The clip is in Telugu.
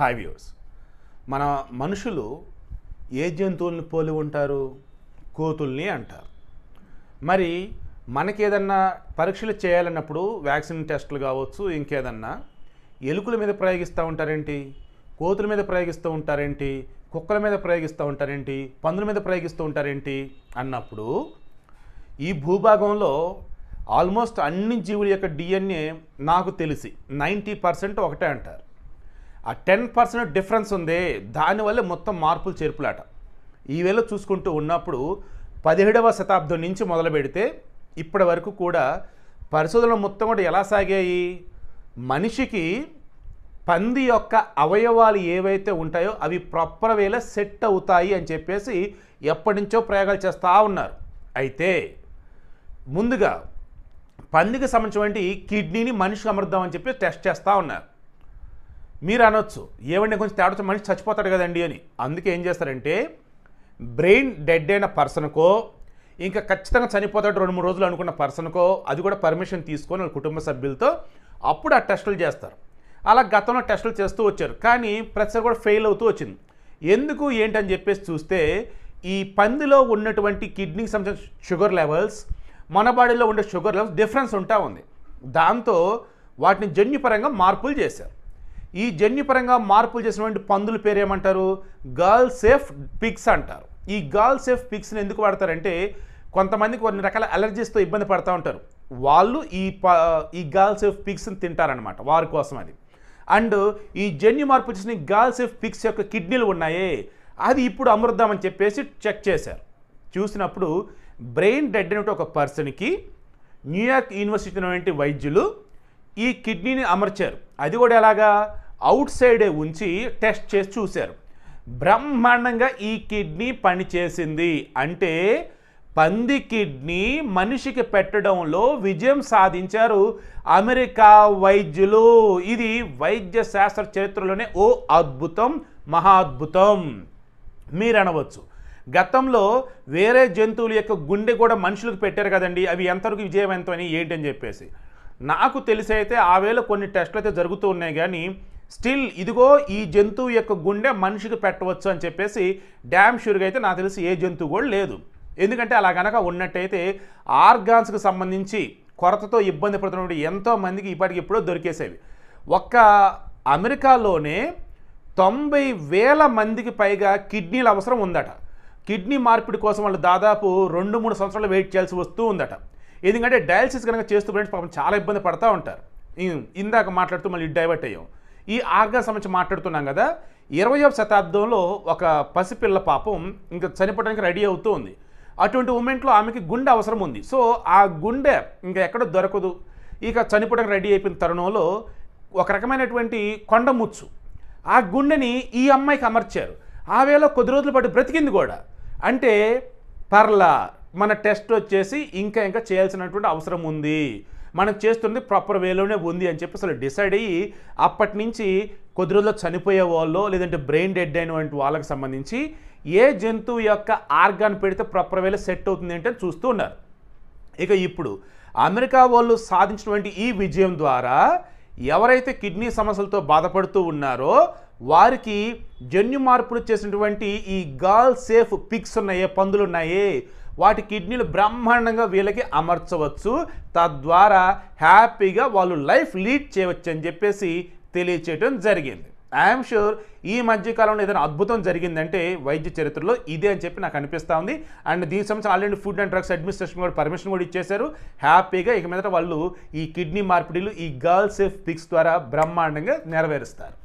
హాయ్ వ్యూస్ మన మనుషులు ఏ జంతువులను పోలి ఉంటారు కోతుల్ని అంటారు మరి మనకేదన్నా పరీక్షలు చేయాలన్నప్పుడు వ్యాక్సిన్ టెస్టులు కావచ్చు ఇంకేదన్నా ఎలుకల మీద ప్రయోగిస్తూ ఉంటారేంటి కోతుల మీద ప్రయోగిస్తూ ఉంటారేంటి కుక్కల మీద ప్రయోగిస్తూ ఉంటారేంటి పందుల మీద ప్రయోగిస్తూ ఉంటారేంటి అన్నప్పుడు ఈ భూభాగంలో ఆల్మోస్ట్ అన్ని జీవుల యొక్క డిఎన్ఏ నాకు తెలిసి నైంటీ పర్సెంట్ ఒకటే అంటారు ఆ టెన్ పర్సెంట్ డిఫరెన్స్ ఉంది దానివల్ల మొత్తం మార్పులు చేర్పులాట ఈవేళ చూసుకుంటూ ఉన్నప్పుడు పదిహేడవ శతాబ్దం నుంచి మొదలు పెడితే ఇప్పటి వరకు కూడా పరిశోధనలు మొత్తం కూడా ఎలా సాగాయి మనిషికి పంది యొక్క అవయవాలు ఏవైతే ఉంటాయో అవి ప్రాపర్ వేలో సెట్ అవుతాయి అని చెప్పేసి ఎప్పటినుంచో ప్రయోగాలు చేస్తూ ఉన్నారు అయితే ముందుగా పందికి సంబంధించినటువంటి కిడ్నీని మనిషికి అమర్దామని చెప్పి టెస్ట్ చేస్తూ ఉన్నారు మీరు అనొచ్చు ఏమండి కొంచెం తేడా మనిషి చచ్చిపోతాడు కదండి అని అందుకే ఏం చేస్తారంటే బ్రెయిన్ డెడ్ అయిన పర్సన్కో ఇంకా ఖచ్చితంగా చనిపోతాడు రెండు మూడు రోజులు అనుకున్న పర్సన్కో అది కూడా పర్మిషన్ తీసుకొని వాళ్ళ కుటుంబ సభ్యులతో అప్పుడు ఆ టెస్టులు చేస్తారు అలా గతంలో టెస్టులు చేస్తూ వచ్చారు కానీ ప్రతిసారి కూడా ఫెయిల్ అవుతూ వచ్చింది ఎందుకు ఏంటని చెప్పేసి చూస్తే ఈ పందిలో ఉన్నటువంటి కిడ్నీకి సంబంధించిన షుగర్ లెవెల్స్ మన బాడీలో ఉండే షుగర్ లెవెల్స్ డిఫరెన్స్ ఉంటా ఉంది దాంతో వాటిని జన్యుపరంగా మార్పులు చేశారు ఈ జన్యుపరంగా మార్పులు చేసినటువంటి పందుల పేరు ఏమంటారు గర్ల్ సేఫ్ పిక్స్ అంటారు ఈ గర్ల్ సేఫ్ పిక్స్ని ఎందుకు వాడతారంటే కొంతమంది కొన్ని రకాల అలర్జీస్తో ఇబ్బంది పడుతూ ఉంటారు వాళ్ళు ఈ ప ఈ గర్ల్ సేఫ్ పిక్స్ని తింటారనమాట వారి కోసం అది అండ్ ఈ జన్యు మార్పు చేసిన గర్ల్ సేఫ్ పిక్స్ యొక్క కిడ్నీలు ఉన్నాయే అది ఇప్పుడు అమృద్దామని చెప్పేసి చెక్ చేశారు చూసినప్పుడు బ్రెయిన్ డెడ్ అనేటువంటి ఒక పర్సన్కి న్యూయార్క్ యూనివర్సిటీ వైద్యులు ఈ కిడ్నీని అమర్చారు అది కూడా ఎలాగా అవుట్ సైడే ఉంచి టెస్ట్ చేసి చూశారు బ్రహ్మాండంగా ఈ కిడ్నీ పనిచేసింది అంటే పంది కిడ్నీ మనిషికి పెట్టడంలో విజయం సాధించారు అమెరికా వైద్యులు ఇది వైద్య శాస్త్ర చరిత్రలోనే ఓ అద్భుతం మహాద్భుతం మీరు అనవచ్చు గతంలో వేరే జంతువుల యొక్క గుండె కూడా మనుషులకు పెట్టారు కదండి అవి ఎంతవరకు విజయవంతమని ఏంటని చెప్పేసి నాకు తెలిసి అయితే ఆ వేళ కొన్ని టెస్టులు అయితే జరుగుతూ ఉన్నాయి కానీ స్టిల్ ఇదిగో ఈ జంతువు యొక్క గుండె మనిషికి పెట్టవచ్చు అని చెప్పేసి డ్యామ్ షూర్గా అయితే నాకు తెలిసి ఏ జంతువు కూడా లేదు ఎందుకంటే అలా కనుక ఉన్నట్టయితే ఆర్గాన్స్కి సంబంధించి కొరతతో ఇబ్బంది పడుతున్నటువంటి ఎంతోమందికి ఇప్పటికి ఎప్పుడో దొరికేసేవి ఒక్క అమెరికాలోనే తొంభై వేల మందికి పైగా కిడ్నీల అవసరం ఉందట కిడ్నీ మార్పిడి కోసం వాళ్ళు దాదాపు రెండు మూడు సంవత్సరాలు వెయిట్ చేయాల్సి వస్తూ ఉందట ఎందుకంటే డయాలసిస్ కనుక చేస్తూ ఫ్రెండ్స్ పాపం చాలా ఇబ్బంది పడతా ఉంటారు ఇందాక మాట్లాడుతూ మళ్ళీ డైవర్ట్ అయ్యాం ఈ ఆర్గాన్ సంబంధించి మాట్లాడుతున్నాం కదా ఇరవయవ శతాబ్దంలో ఒక పసిపిల్ల పాపం ఇంకా చనిపోవడానికి రెడీ అవుతూ ఉంది అటువంటి ఉమెంట్లో ఆమెకి గుండె అవసరం ఉంది సో ఆ గుండె ఇంకా ఎక్కడ దొరకదు ఇక చనిపోవడానికి రెడీ అయిపోయిన తరుణంలో ఒక రకమైనటువంటి కొండ ముచ్చు ఆ గుండెని ఈ అమ్మాయికి అమర్చారు ఆ వేళ కొద్ది రోజుల పాటు బ్రతికింది కూడా అంటే పర్లా మన టెస్ట్ వచ్చేసి ఇంకా ఇంకా చేయాల్సినటువంటి అవసరం ఉంది మనం చేస్తుంది ప్రాపర్ వేలోనే ఉంది అని చెప్పి అసలు డిసైడ్ అయ్యి అప్పటి నుంచి కొద్ది రోజుల్లో చనిపోయే వాళ్ళు లేదంటే బ్రెయిన్ డెడ్ అయినటువంటి వాళ్ళకి సంబంధించి ఏ జంతువు యొక్క ఆర్గాన్ పెడితే ప్రాపర్ వేలో సెట్ అవుతుంది అంటే చూస్తూ ఉన్నారు ఇక ఇప్పుడు అమెరికా వాళ్ళు సాధించినటువంటి ఈ విజయం ద్వారా ఎవరైతే కిడ్నీ సమస్యలతో బాధపడుతూ ఉన్నారో వారికి జన్యు మార్పులు చేసినటువంటి ఈ గాల్ సేఫ్ పిక్స్ ఉన్నాయే పందులు ఉన్నాయే వాటి కిడ్నీలు బ్రహ్మాండంగా వీళ్ళకి అమర్చవచ్చు తద్వారా హ్యాపీగా వాళ్ళు లైఫ్ లీడ్ చేయవచ్చు అని చెప్పేసి తెలియచేయటం జరిగింది ఐఎమ్ షూర్ ఈ మధ్యకాలంలో ఏదైనా అద్భుతం జరిగిందంటే వైద్య చరిత్రలో ఇదే అని చెప్పి నాకు అనిపిస్తూ ఉంది అండ్ దీని సంబంధించి already Food and Drugs Administration కూడా పర్మిషన్ కూడా ఇచ్చేశారు హ్యాపీగా ఇక మీదట వాళ్ళు ఈ కిడ్నీ మార్పిడిలు ఈ గర్ల్ సేఫ్ పిక్స్ ద్వారా బ్రహ్మాండంగా నెరవేరుస్తారు